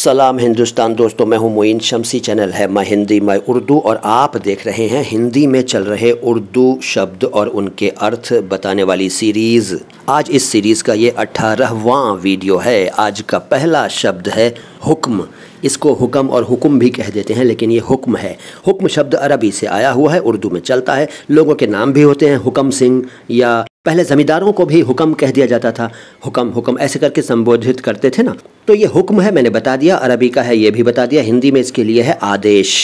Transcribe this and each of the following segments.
सलाम हिंदुस्तान दोस्तों मैं हूं मोइन शमसी चैनल है मैं हिंदी मैं उर्दू और आप देख रहे हैं हिंदी में चल रहे उर्दू शब्द और उनके अर्थ बताने वाली सीरीज़ आज इस सीरीज़ का ये अठारहवा वीडियो है आज का पहला शब्द है हुक्म इसको हुक्म और हुक्म भी कह देते हैं लेकिन ये हुक्म है हुक्म शब्द अरबी से आया हुआ है उर्दू में चलता है लोगों के नाम भी होते हैं हुक्म सिंह या पहले ज़मींदारों को भी हुक्म कह दिया जाता था हुक्म हुक्म ऐसे करके संबोधित करते थे ना तो ये हुक्म है मैंने बता दिया अरबी का है ये भी बता दिया हिंदी में इसके लिए है आदेश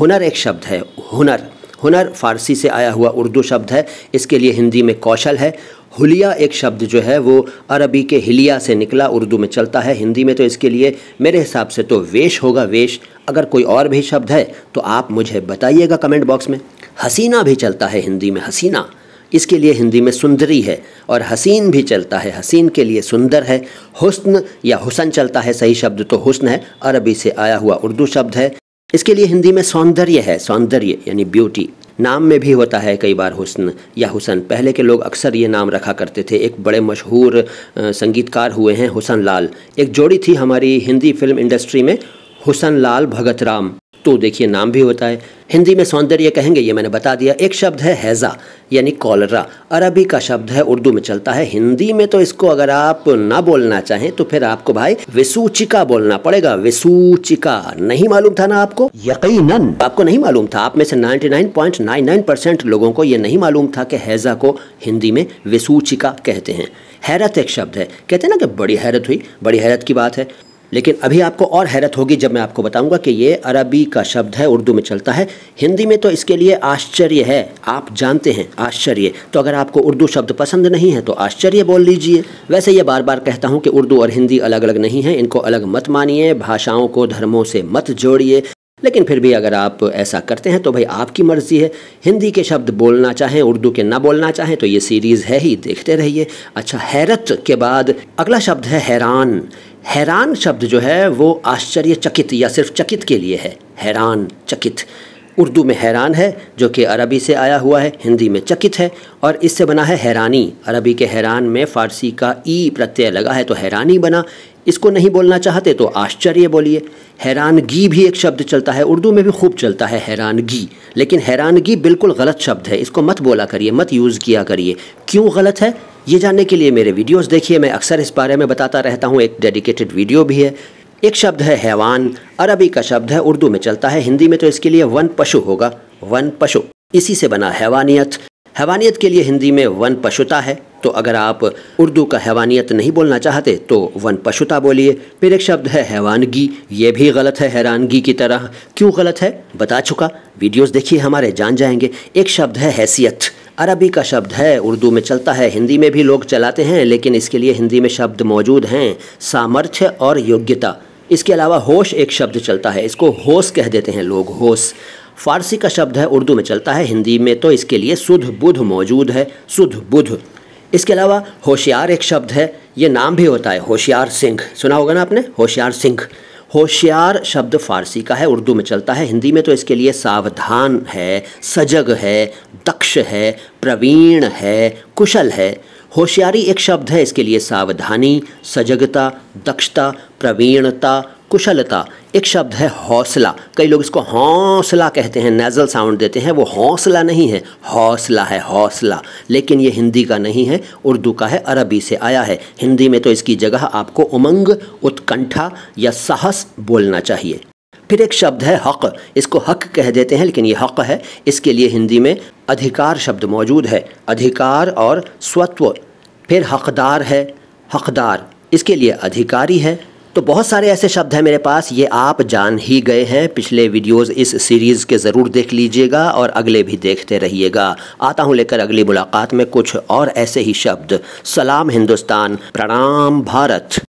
हुनर एक शब्द है हुनर हुनर फारसी से आया हुआ उर्दू शब्द है इसके लिए हिंदी में कौशल है हुलिया एक शब्द जो है वो अरबी के हिलिया से निकला उर्दू में चलता है हिंदी में तो इसके लिए मेरे हिसाब से तो वेश होगा वेश अगर कोई और भी शब्द है तो आप मुझे बताइएगा कमेंट बॉक्स में हसीना भी चलता है हिंदी में हसीना इसके लिए हिंदी में सुंदरी है और हसीन भी चलता है हसीन के लिए सुंदर है हुस्न या हुसन चलता है सही शब्द तो हुस्न है अरबी से आया हुआ उर्दू शब्द है इसके लिए हिंदी में सौंदर्य है सौंदर्य यानी ब्यूटी नाम में भी होता है कई बार हुसन या हुसन पहले के लोग अक्सर ये नाम रखा करते थे एक बड़े मशहूर संगीतकार हुए हैं हुसन लाल एक जोड़ी थी हमारी हिंदी फिल्म इंडस्ट्री में हुसन लाल भगत राम तो देखिए नाम भी होता है हिंदी में सौंदर्य कहेंगे ये मैंने बता दिया एक शब्द है हैज़ा यानी कॉलरा अरबी का शब्द है उर्दू में चलता है हिंदी में तो इसको अगर आप ना बोलना चाहें तो फिर आपको भाई विसूचिका बोलना पड़ेगा विसूचिका नहीं मालूम था ना आपको यकीनन आपको नहीं मालूम था आप में से 99.99 परसेंट लोगों को ये नहीं मालूम था कि हैज़ा को हिंदी में विसूचिका कहते हैं हैरत एक शब्द है कहते हैं ना कि बड़ी हैरत हुई बड़ी हैरत की बात है लेकिन अभी आपको और हैरत होगी जब मैं आपको बताऊंगा कि ये अरबी का शब्द है उर्दू में चलता है हिंदी में तो इसके लिए आश्चर्य है आप जानते हैं आश्चर्य तो अगर आपको उर्दू शब्द पसंद नहीं है तो आश्चर्य बोल लीजिए वैसे ये बार बार कहता हूँ कि उर्दू और हिंदी अलग अलग नहीं है इनको अलग मत मानिए भाषाओं को धर्मों से मत जोड़िए लेकिन फिर भी अगर आप ऐसा करते हैं तो भाई आपकी मर्ज़ी है हिंदी के शब्द बोलना चाहें उर्दू के ना बोलना चाहें तो ये सीरीज़ है ही देखते रहिए अच्छा हैरत के बाद अगला शब्द है हैरान हैरान शब्द जो है वो आश्चर्यचकित या सिर्फ चकित के लिए है हैरान चकित उर्दू में हैरान है जो कि अरबी से आया हुआ है हिंदी में चकित है और इससे बना है हैरानी अरबी के हैरान में फ़ारसी का ई प्रत्यय लगा है तो हैरानी बना इसको नहीं बोलना चाहते तो आश्चर्य बोलिए हैरानगी भी एक शब्द चलता है उर्दू में भी खूब चलता है हैरानगी लेकिन हैरानगी बिल्कुल गलत शब्द है इसको मत बोला करिए मत यूज़ किया करिए क्यों गलत है ये जानने के लिए मेरे वीडियोस देखिए मैं अक्सर इस बारे में बताता रहता हूँ एक डेडिकेटेड वीडियो भी है एक शब्द है हैवान अरबी का शब्द है उर्दू में चलता है हिंदी में तो इसके लिए वन पशु होगा वन पशु इसी से बना हैवानियत हैवानियत के लिए हिंदी में वन पशुता है तो अगर आप उर्दू का हैवानियत नहीं बोलना चाहते तो वन पशुता बोलिए फिर एक शब्द है हैवानगी ये भी गलत है हैरानगी की तरह क्यों गलत है बता चुका वीडियोस देखिए हमारे जान जाएंगे एक शब्द है हैसियत अरबी का शब्द है उर्दू में चलता है हिंदी में भी लोग चलाते हैं लेकिन इसके लिए हिंदी में शब्द मौजूद हैं सामर्थ्य और योग्यता इसके अलावा होश एक शब्द चलता है इसको होश कह देते हैं लोग होश फारसी का शब्द है उर्दू में चलता है हिंदी में तो इसके लिए सुध बुध मौजूद है सुध बुध इसके अलावा होशियार एक शब्द है ये नाम भी होता है होशियार सिंह सुना होगा ना आपने होशियार सिंह होशियार शब्द फारसी का है उर्दू में चलता है हिंदी में तो इसके लिए सावधान है सजग है दक्ष है प्रवीण है कुशल है होशियारी एक शब्द है इसके लिए सावधानी सजगता दक्षता प्रवीणता कुशलता एक शब्द है हौसला कई लोग इसको हौसला कहते हैं नेज़ल साउंड देते हैं वो हौसला नहीं है हौसला है हौसला लेकिन ये हिंदी का नहीं है उर्दू का है अरबी से आया है हिंदी में तो इसकी जगह आपको उमंग उत्कंठा या साहस बोलना चाहिए फिर एक शब्द है हक इसको हक कह देते हैं लेकिन ये हक है इसके लिए हिंदी में अधिकार शब्द मौजूद है अधिकार और स्वत्व फिर हकदार है हकदार इसके लिए अधिकारी है तो बहुत सारे ऐसे शब्द हैं मेरे पास ये आप जान ही गए हैं पिछले वीडियोस इस सीरीज़ के ज़रूर देख लीजिएगा और अगले भी देखते रहिएगा आता हूँ लेकर अगली मुलाकात में कुछ और ऐसे ही शब्द सलाम हिंदुस्तान प्रणाम भारत